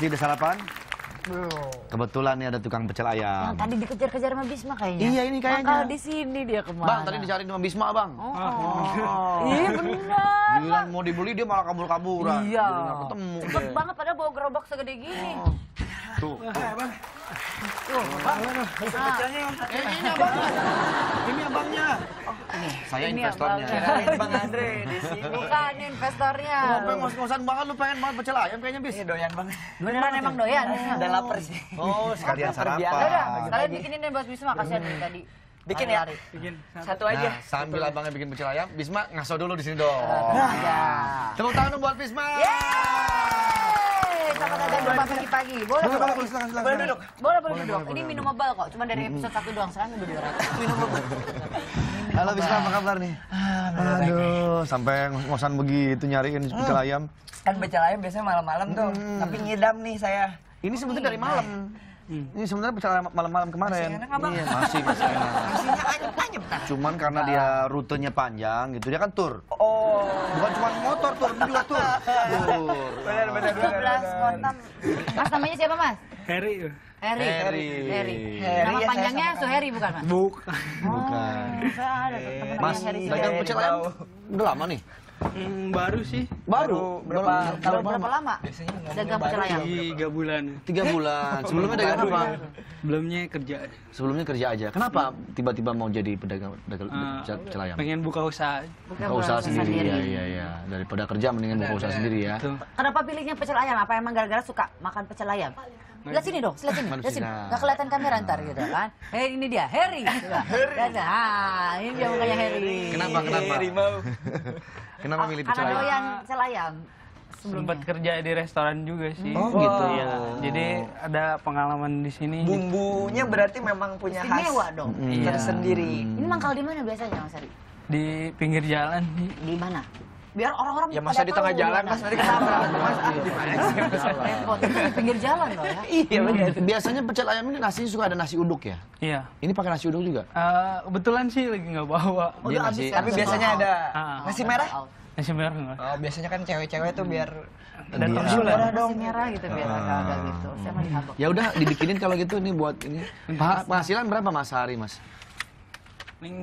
Bismi udah sarapan? Kebetulan nih ada tukang pecel ayam. Yang tadi dikejar-kejar sama Bisma kayaknya. Iya ini kayaknya. Kalau di sini dia kemana? Bang tadi dicari sama Bisma bang. Oh. Ah. iya benar. Bilang mau dibeli dia malah kabur-kaburan. Iya. ketemu. Cepet banget padahal bawa gerobak segede gini. Oh. Tuh. Eh, eh, ini abangnya. Ini abangnya. Saya investornya. Bang Andre di sini. Bukan investornya. Lu ngos-ngosan banget lu pengen banget pecel ayam kayaknya bis. Ini doyan banget. Doyan emang doyan. Udah lapar sih. Oh, sekalian sarapan. kalian bikinin deh Bos Bisma kasihan tadi. Bikin ya? Bikin. Satu nah, aja. sambil abangnya bikin pecel ayam, Bisma ngaso dulu di sini dong. Iya. Tepuk tangan buat Bisma. Yeay. Boleh, selamat datang pagi-pagi. Boleh, boleh, boleh, silakan, silakan. Boleh duduk. Boleh, boleh duduk. Ini kok, cuma dari episode 1 doang. Sekarang udah 200. Halo Bisma, apa kabar nih? Aduh, sampai ngosan begitu nyariin pecel mm. ayam. Kan pecel ayam biasanya malam-malam tuh, mm. tapi ngidam nih saya. Ini sebetulnya dari malam. Nah, Hmm. Ini sebenarnya bicara malam-malam kemarin. Masih enak, Abang? Iya, masih masih enak. Cuman karena dia rutenya panjang gitu, dia kan tur. Oh. Bukan cuma motor tur, ini juga tur. Tur. Benar benar benar. Mas namanya siapa, Mas? Harry Harry Harry. Harry. Nama iya, panjangnya Suheri bukan, Mas? Buk. Bukan. Mas, dagang pecel udah lama nih. Hmm, baru sih. Baru. baru berapa kalau berapa, berapa lama? dagang perceraian. Tiga bulan. Tiga eh? bulan. Sebelumnya dagang apa? Ya. Sebelumnya kerja. Sebelumnya kerja aja. Kenapa hmm. tiba-tiba mau jadi pedagang pedagang uh, Pengen buka usaha. Buka, buka usaha, sendiri. Ya iya iya. Daripada kerja mendingan buka usaha sendiri ya. Kenapa pilihnya pecel ayam? Apa emang gara-gara suka makan pecel ayam? Lihat sini dong, lihat sini, lihat sini. Gak kelihatan kamera ntar gitu kan. Hei eh, ini dia, Harry. Harry. Nah, ini dia mukanya Harry. Kenapa, kenapa? Harry mau. Kenapa milih pecelaya? Ah, karena doyan celayang. Sempat kerja di restoran juga sih. Oh gitu. Ya. Jadi ada pengalaman di sini. Bumbunya berarti memang punya khas. Istimewa dong. Iya. Tersendiri. Ini mangkal di mana biasanya Mas Ari? Di pinggir jalan. Di mana? biar orang-orang ya masa di tengah jalan mas nanti iya, ketabrak mas gimana iya, sih iya, di pinggir jalan loh ya iya hmm. biasanya pecel ayam ini nasi suka ada nasi uduk ya iya ini pakai nasi uduk juga eh, kebetulan sih lagi nggak bawa oh, dia nasi ya? tapi biasanya ada ah, ah. nasi merah nasi merah enggak? Oh, biasanya kan cewek-cewek tuh biar dan tersulit. Merah dong. Nasi merah gitu biar ah. agak agak gitu. Saya mau dihabek. Ya udah dibikinin kalau gitu ini buat ini. Penghasilan berapa Mas hari Mas? Ning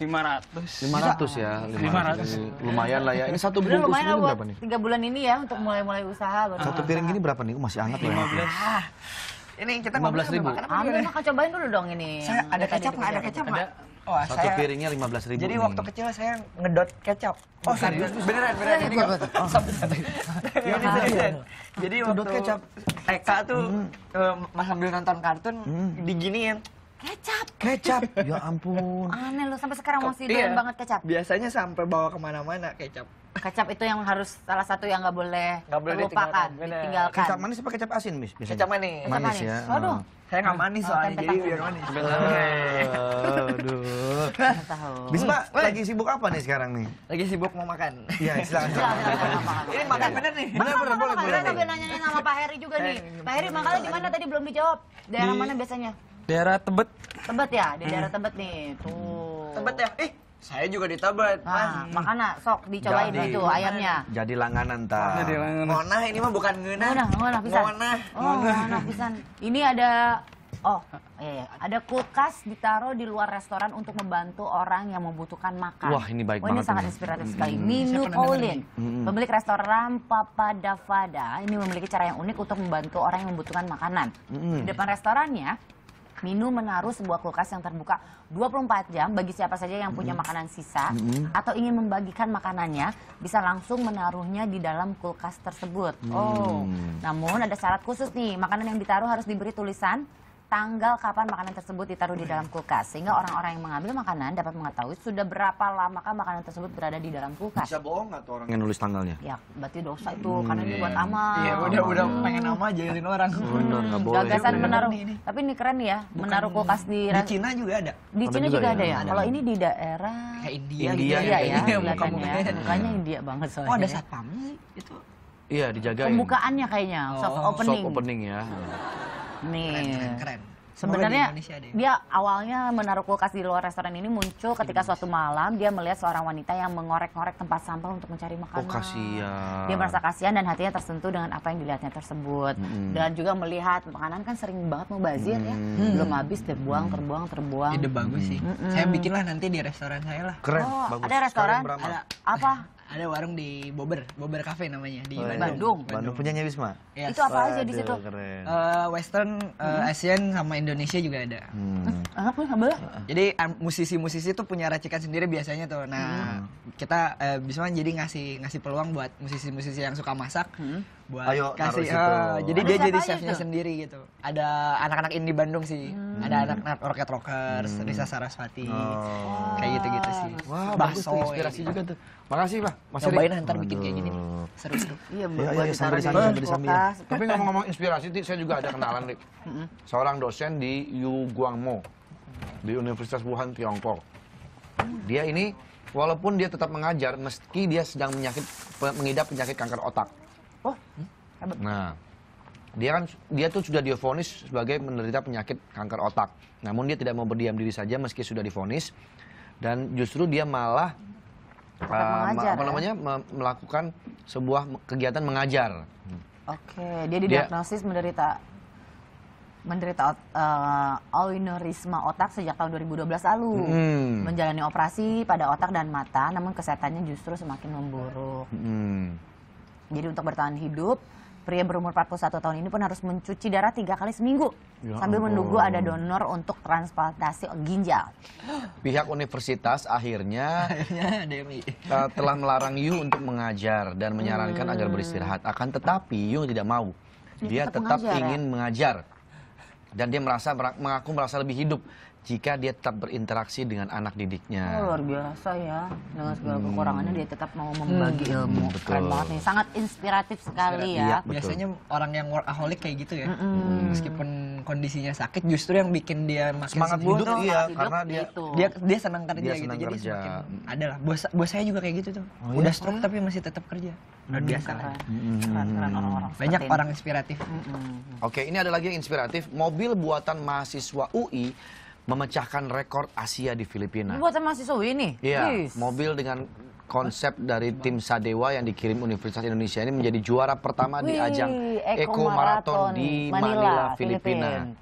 500. 500 ya, 500. 500. Lumayan lah ya. Ini satu piring lumayan ini berapa nih? 3 bulan ini ya untuk mulai-mulai usaha baru. Satu piring ini berapa nih? Masih hangat loh. 15. Ah. Ini kita 15 ribu. Ambil makan iya. cobain dulu dong ini. Saya ada kecap nggak ada kecap nggak? Oh, Satu saya, piringnya lima belas ribu. Jadi nih. waktu kecil saya ngedot kecap. Oh, serius? Beneran, beneran. Iya, iya, ini serius. Jadi waktu kecap. TK tuh hmm. uh, mas ambil nonton kartun hmm. diginiin. Kecap. Kecap. Ya ampun. Aneh loh sampai sekarang masih doyan iya. banget kecap. Biasanya sampai bawa kemana-mana kecap. Kecap itu yang harus salah satu yang nggak boleh gak boleh ditinggalkan. ditinggalkan. Kecap manis apa kecap asin, Miss? Biasanya. Kecap manis. Kecap manis, manis. ya. Aduh. Ah. Saya nggak manis soalnya, oh, jadi biar manis. Aduh. Bisma, lagi sibuk apa nih sekarang nih? Lagi sibuk mau makan. Iya, silakan. Ini makan bener nih. Bener, bener, Bener, bener, bener. Bener, bener, bener. Pak Heri juga nih. Pak Heri, makanya di mana tadi belum dijawab? Daerah mana biasanya? Daerah Tebet. Tebet ya, di daerah hmm. Tebet nih. Tuh. Tebet ya. Eh, saya juga di Tebet. Nah, makanya sok dicobain jadi, itu ayamnya. Jadi langganan ta. Jadi langganan. Ngonah ini mah bukan ngena. Ngonah, ngonah pisan. Ngonah. Oh, ngonah pisan. Ini ada Oh, iya, iya. ada kulkas ditaruh di luar restoran untuk membantu orang yang membutuhkan makan. Wah, ini baik Wah, oh, banget. Ini sangat ini. inspiratif hmm. sekali. Hmm. Minu Paulin, hmm. pemilik restoran Papa Davada, ini memiliki cara yang unik untuk membantu orang yang membutuhkan makanan. Hmm. Di depan restorannya, Minum menaruh sebuah kulkas yang terbuka 24 jam bagi siapa saja yang punya makanan sisa atau ingin membagikan makanannya bisa langsung menaruhnya di dalam kulkas tersebut. Mm. Oh, namun ada syarat khusus nih, makanan yang ditaruh harus diberi tulisan tanggal kapan makanan tersebut ditaruh di dalam kulkas sehingga orang-orang yang mengambil makanan dapat mengetahui sudah berapa lamakah makanan tersebut berada di dalam kulkas. Bisa bohong atau orang yang nulis tanggalnya? Ya, berarti dosa itu hmm, karena dibuat buat iya. amal. Iya, udah udah hmm. pengen nama jadiin orang. Benar, hmm, gagasan Gagasan menaruh. Ini. Tapi ini keren ya, Bukan menaruh kulkas di Di Cina juga ada. Di Cina juga, ya? ada ya. Kalau ini di daerah India, India, gitu India ya, belakang ya. ya. Mukanya India banget soalnya. Oh, ada satpamnya itu. Iya, dijagain. Pembukaannya kayaknya, oh. soft opening. Soft opening ya nih keren, keren, keren. Sebenarnya dia awalnya menaruh kulkas di luar restoran ini muncul ketika suatu malam dia melihat seorang wanita yang mengorek-ngorek tempat sampah untuk mencari makanan. Oh, kasihan. Dia merasa kasihan dan hatinya tersentuh dengan apa yang dilihatnya tersebut. Hmm. Dan juga melihat makanan kan sering banget mm hmm. ya. Belum habis terbuang, terbuang, terbuang. Ide bagus sih. Hmm. Saya bikinlah nanti di restoran saya lah. Keren, oh, bagus. Ada restoran? Ada apa? ada warung di Bobber, Bobber Cafe namanya di oh, iya. Bandung. Bandung. Bandung punyanya Wisma. Yes. Iya. Itu apa Waduh, aja di situ? Keren. Uh, Western, uh, hmm. Asian sama Indonesia juga ada. Hmm. Ah, apa uh. Jadi musisi-musisi tuh punya racikan sendiri biasanya tuh. Nah, hmm. kita uh, eh, Bisma jadi ngasih ngasih peluang buat musisi-musisi yang suka masak. Hmm buat Ayo, kasih uh, jadi dia jadi chefnya sendiri gitu ada anak-anak ini di Bandung sih hmm. ada anak anak Rocket Rockers hmm. Risa Saraswati oh. kayak gitu gitu sih wah wow, bagus tuh inspirasi juga tuh makasih pak mas cobain nanti bikin kayak gini seru-seru iya mbak ya, ya, sambil, sambil, sambil, tapi ngomong-ngomong inspirasi saya juga ada kenalan nih seorang dosen di Yu Guangmo di Universitas Wuhan Tiongkok dia ini walaupun dia tetap mengajar meski dia sedang menyakit mengidap penyakit kanker otak Oh, hmm? hebat. Nah, dia kan dia tuh sudah difonis sebagai menderita penyakit kanker otak. Namun dia tidak mau berdiam diri saja meski sudah difonis dan justru dia malah uh, mengajar, apa ya? namanya ya? melakukan sebuah kegiatan mengajar. Oke, dia didiagnosis dia, menderita menderita uh, eh, aneurisma otak sejak tahun 2012 lalu. Hmm. Menjalani operasi pada otak dan mata, namun kesehatannya justru semakin memburuk. Hmm. Jadi untuk bertahan hidup, pria berumur 41 tahun ini pun harus mencuci darah tiga kali seminggu ya sambil menunggu ada donor untuk transplantasi ginjal. Pihak universitas akhirnya, akhirnya Demi. Eh, telah melarang Yu untuk mengajar dan menyarankan hmm. agar beristirahat. Akan tetapi Yu tidak mau. Dia, dia tetap, tetap mengajar, ya? ingin ya? mengajar dan dia merasa mengaku merasa lebih hidup jika dia tetap berinteraksi dengan anak didiknya. Oh, luar biasa ya, dengan segala hmm. kekurangannya dia tetap mau hmm. membagi hmm. ilmu. Betul. Keren banget nih, sangat inspiratif sekali ya. Iya, Biasanya orang yang workaholic kayak gitu ya, hmm. meskipun kondisinya sakit justru yang bikin dia makin semangat hidup, hidup iya, hidup, karena dia, gitu. dia dia gitu. senang kerja dia senang gitu, kerja. jadi semakin hmm. adalah. Bos, saya juga kayak gitu tuh, oh, iya? udah stroke oh, tapi masih tetap kerja. Luar biasa kan. Hmm. orang-orang. Hmm. Banyak orang inspiratif. Hmm. Oke, ini ada lagi yang inspiratif, mobil buatan mahasiswa UI memecahkan rekor Asia di Filipina. Buatan mahasiswa ini? Iya, mobil dengan konsep dari tim Sadewa yang dikirim Universitas Indonesia ini menjadi juara pertama Wih, di ajang Eko Marathon di Manila, Manila Filipina. Filipina.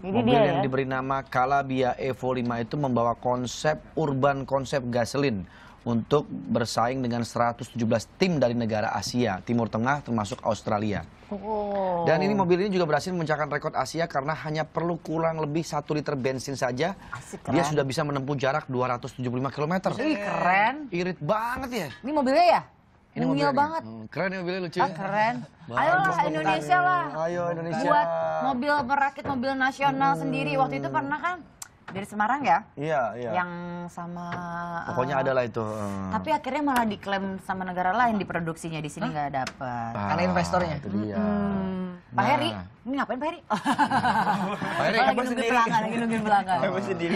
Ini Mobil dia, yang ya? diberi nama Calabia Evo 5 itu membawa konsep urban konsep gasolin untuk bersaing dengan 117 tim dari negara Asia, Timur Tengah termasuk Australia. Oh. Dan ini mobil ini juga berhasil memecahkan rekor Asia karena hanya perlu kurang lebih 1 liter bensin saja. Asik, Dia kan? sudah bisa menempuh jarak 275 km. Ih, keren. Irit banget ya. Ini mobilnya ya? Ini Mungil banget. Hmm, keren ya mobilnya lucu. Ah, ya. keren. lah Indonesia lah. Ayo Indonesia. Buat mobil merakit mobil nasional hmm. sendiri. Waktu itu pernah kan dari Semarang ya? Iya, iya. Yang sama Pokoknya uh, eh, ada itu. Eh. Tapi akhirnya malah diklaim sama negara lain di produksinya di sini nggak huh? dapat. Ah, Karena investornya. Itu dia. Hmm. Pak nah. Heri, ini ngapain Pak Heri? Pak Heri lagi nungguin pelanggan, lagi nungguin pelanggan.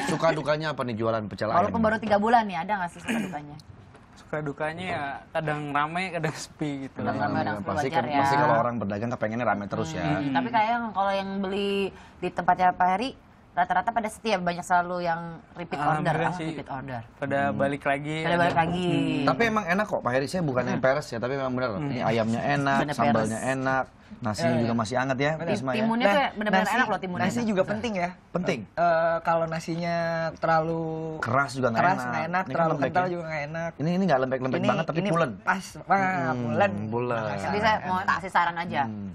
Suka dukanya apa nih jualan pecel ayam? Walaupun baru tiga bulan nih, ada nggak sih suka dukanya? suka dukanya ya kadang rame, kadang sepi gitu kadang ramai kadang sepi pasti, wajar ya pasti kalau orang berdagang kepengennya rame terus ya. hmm. ya tapi kayaknya kalau yang beli di tempatnya Pak Heri rata-rata pada setiap banyak selalu yang repeat order ah, sih, repeat order pada hmm. balik lagi pada balik lagi hmm. tapi emang enak kok Pak Heri saya bukan yang hmm. peres ya tapi memang benar hmm. ini ayamnya enak bener sambalnya peres. enak nasi eh, juga masih hangat ya bener. Ya. timunnya ya. Nah, benar-benar enak loh timunnya nasi enak. juga penting ya penting uh, kalau nasinya terlalu keras juga nggak enak keras enak kan terlalu kental juga nggak enak ini ini nggak lembek-lembek banget tapi pulen pas hmm, pulen pulen jadi saya mau kasih saran aja hmm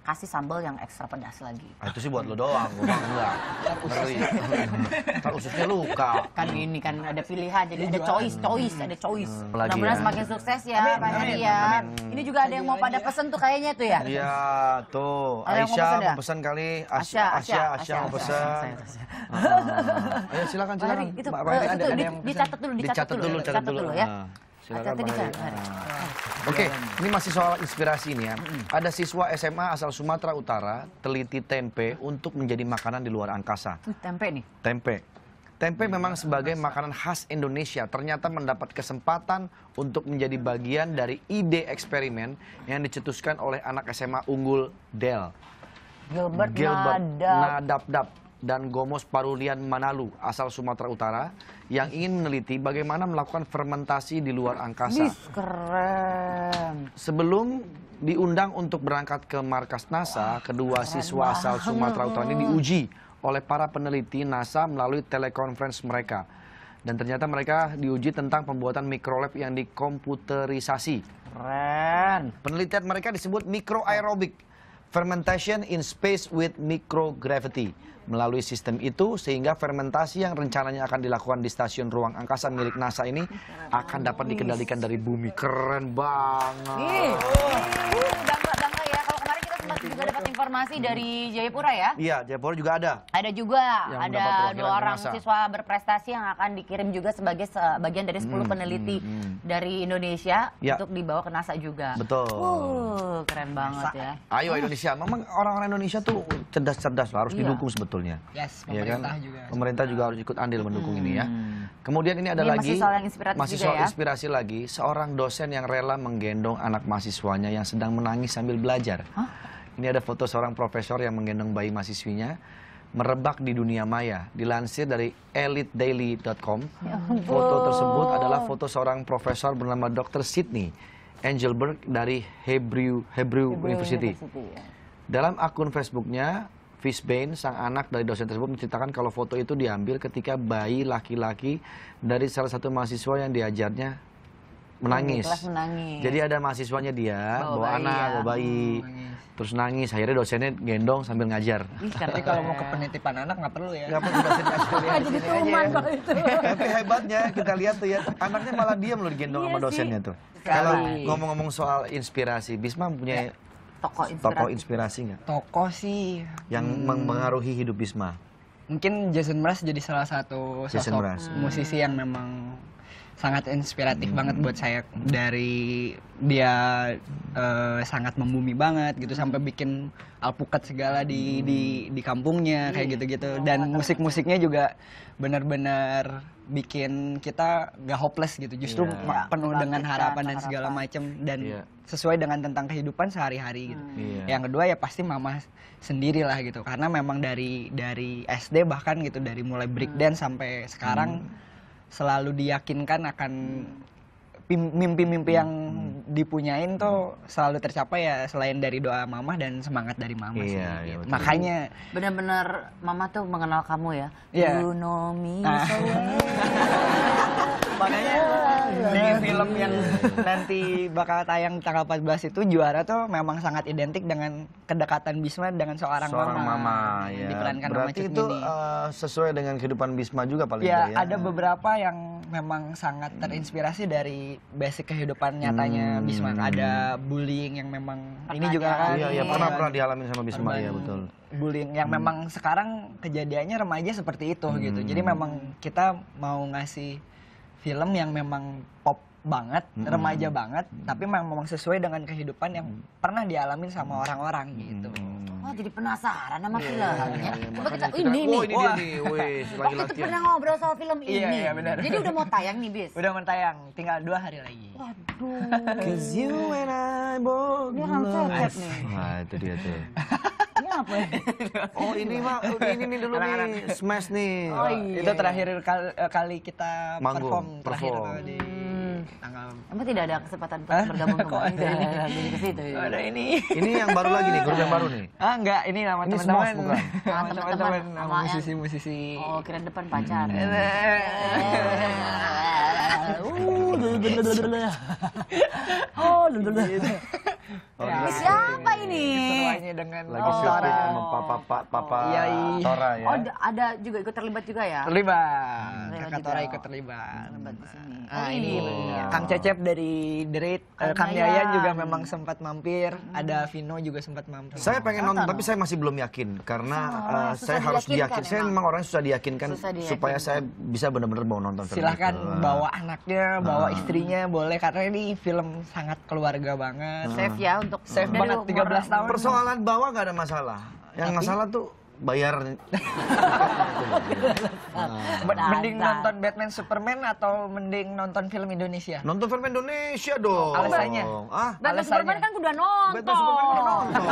kasih sambal yang ekstra pedas lagi. Nah, itu sih buat lo doang, gue enggak. terus ususnya luka. Kan ini kan ada pilihan, jadi ada choice, choice, ada choice. Hmm. Mudah-mudahan ya. semakin sukses ya, amin, Pak Heri ya. Ini juga ada yang mau pada pesen ya. tuh kayaknya tuh ya. Iya, tuh. Aisyah mau pesen kali. Asya, Asya, Asya mau pesen. Ayo silakan, silakan. Itu, itu dicatat ya. dulu, dicatat dulu. Dicatat ah, dulu ya. Silakan, Pak Heri. Oke, okay, ini masih soal inspirasi ini ya. Ada siswa SMA asal Sumatera Utara teliti tempe untuk menjadi makanan di luar angkasa. Tempe nih? Tempe. Tempe memang sebagai makanan khas Indonesia ternyata mendapat kesempatan untuk menjadi bagian dari ide eksperimen yang dicetuskan oleh anak SMA unggul Del. Gilbert, Gilbert Nadab. Nadab dan Gomos Parulian Manalu asal Sumatera Utara yang ingin meneliti bagaimana melakukan fermentasi di luar angkasa. Dis, keren. Sebelum diundang untuk berangkat ke markas NASA, Wah, kedua siswa banget. asal Sumatera Utara ini diuji oleh para peneliti NASA melalui telekonferensi mereka. Dan ternyata mereka diuji tentang pembuatan mikrolab yang dikomputerisasi. Keren. Penelitian mereka disebut mikroaerobik Fermentation in space with microgravity. Melalui sistem itu, sehingga fermentasi yang rencananya akan dilakukan di stasiun ruang angkasa milik NASA ini akan dapat dikendalikan dari bumi. Keren banget informasi hmm. dari Jayapura ya? Iya, Jayapura juga ada. Ada juga, yang ada dua orang masa. siswa berprestasi yang akan dikirim juga sebagai bagian dari 10 hmm, hmm, peneliti hmm, dari Indonesia ya. untuk dibawa ke NASA juga. Betul. Uh, keren banget Sa ya. Ayo Indonesia, memang orang-orang Indonesia tuh cerdas-cerdas harus iya. didukung sebetulnya. Yes, iya kan? pemerintah ya kan? juga. Pemerintah juga harus ikut andil mendukung hmm. ini ya. Hmm. Kemudian ini ada ini iya, lagi masih soal, yang masih soal ya? inspirasi lagi seorang dosen yang rela menggendong anak mahasiswanya yang sedang menangis sambil belajar. Hah? Ini ada foto seorang profesor yang menggendong bayi mahasiswinya merebak di dunia maya. Dilansir dari elitedaily.com, ya foto tersebut adalah foto seorang profesor bernama Dr. Sidney Angelberg dari Hebrew, Hebrew, Hebrew University. University ya. Dalam akun Facebooknya, Fishbane, sang anak dari dosen tersebut menceritakan kalau foto itu diambil ketika bayi laki-laki dari salah satu mahasiswa yang diajarnya menangis. Kelas menangis. Jadi ada mahasiswanya dia bawa, bawa anak, ya. bawa bayi, Hmm. terus nangis. Akhirnya dosennya gendong sambil ngajar. tapi kalau mau ke penitipan anak nggak perlu ya. Nggak perlu dosen Jadi iya, tuman iya. kalau itu. Tapi hebatnya kita lihat tuh ya, anaknya malah diam loh digendong iya sama dosennya sih. tuh. Kalau ngomong-ngomong soal inspirasi, Bisma punya ya. Toko inspirasi. Toko inspirasi gak? Toko sih. Yang hmm. mempengaruhi hidup Bisma. Mungkin Jason Mraz jadi salah satu sosok Jason musisi yang memang sangat inspiratif banget hmm. buat saya dari dia uh, sangat membumi banget gitu sampai bikin alpukat segala di hmm. di di kampungnya kayak iya. gitu-gitu oh, dan musik-musiknya juga benar-benar bikin kita gak hopeless gitu justru yeah. penuh dengan harapan dan segala macem dan yeah. sesuai dengan tentang kehidupan sehari-hari gitu. Hmm. Yeah. Yang kedua ya pasti mama sendiri lah gitu karena memang dari dari SD bahkan gitu dari mulai break dance sampai sekarang mm selalu diyakinkan akan mimpi-mimpi yang hmm. dipunyain tuh hmm. selalu tercapai ya selain dari doa mama dan semangat dari mama iya, sih. Iya, gitu. Iya, Makanya benar-benar mama tuh mengenal kamu ya. Yeah. You know me. So well. Makanya film yang nanti bakal tayang tanggal 14 itu juara tuh memang sangat identik dengan kedekatan Bisma dengan seorang, seorang mama, mama ya. diperankan Berarti itu uh, sesuai dengan kehidupan Bisma juga paling ya, ya. ada beberapa yang memang sangat terinspirasi dari basic kehidupan nyatanya hmm. Bisma. Ada bullying yang memang Pertanyaan ini juga iya, kan. Iya, iya pernah pernah dialami sama Bisma ya betul. Bullying yang hmm. memang sekarang kejadiannya remaja seperti itu hmm. gitu. Jadi hmm. memang kita mau ngasih film yang memang pop banget, mm -hmm. remaja banget, mm -hmm. tapi memang sesuai dengan kehidupan yang pernah dialami sama orang-orang gitu. oh, jadi penasaran sama yeah, filmnya. Iya, Coba iya, kita oh, ini nih. Oh, ini dia nih. Wih, Waktu kita pernah ngobrol soal film iya, ini. Iya, iya, benar. Jadi udah mau tayang nih, Bis. Udah mau tayang, tinggal dua hari lagi. Waduh. Cause you and I both. Ini orang nih. Wah, itu dia tuh. apa? oh ini mah ini nih dulu nih smash nih. Oh, iya, Itu iya. terakhir eh, kali, kita Manggung, perform, terakhir perform. di hmm. tanggal. Emang tidak ada kesempatan untuk bergabung kembali ke situ. Ya? Ada ini. Ini yang baru lagi nih, kerja baru nih. Ah enggak, ini nama teman-teman. Nama teman-teman musisi-musisi. Oh, kira depan pacar. Eh. Eh oh, siapa ini? dengan lagi oh, sama papa papa papa oh, Tora ya. Oh, ada juga ikut terlibat juga ya? Terlibat. Hmm, Kakak Tora ikut terlibat. Terlibat di sini. Ah, oh, ini Iya. Kang Cecep dari Derit, eh, Kang, Kang Yayan. Yayan juga memang sempat mampir, hmm. ada Vino juga sempat mampir. Saya pengen nonton tapi saya masih belum yakin karena oh, uh, saya harus diyakin. Saya memang orang susah diyakinkan diyakin. supaya saya bisa benar-benar mau nonton film. Silahkan itu. bawa anaknya, bawa hmm. istrinya boleh karena ini film sangat keluarga banget. Hmm. Safe ya untuk safe banget 13 tahun. Persoalan bawa nggak ada masalah. Yang Tapi, masalah tuh bayar mending nonton Batman Superman atau mending nonton film Indonesia nonton film Indonesia dong alasannya ah Batman Superman kan udah nonton Batman Superman udah nonton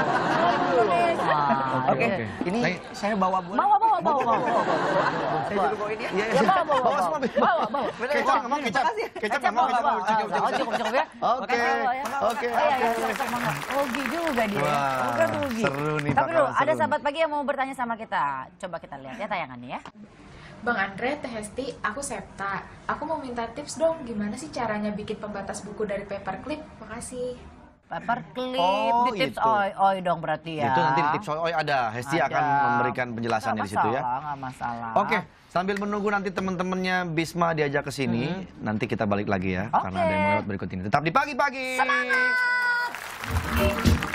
oke ini saya bawa bola bawa, bawa, bawa. Saya juga ya. ya. Ya, bawa, bawa. Bawa semua. Bawa, bawa. Ya. Kecap, kecap. Kecap, kecap. ya. Oke, oke. Iya, iya, iya, rugi juga dia. Bukan rugi. Seru nih. Tapi ada sahabat pagi yang mau bertanya sama kita. Coba kita lihat ya tayangannya ya. Bang Andre, Teh Hesti, aku Septa. Aku mau minta tips dong gimana sih caranya bikin pembatas buku dari paperclip. Makasih paper clip, oh, di tips itu. oi oi dong berarti ya. Itu nanti di tips oi oi ada. Hesti ada. akan memberikan penjelasannya di situ ya. Gak masalah. Oke, sambil menunggu nanti teman-temannya Bisma diajak ke sini, hmm. nanti kita balik lagi ya okay. karena ada yang lewat berikut ini. Tetap di pagi-pagi. Semangat.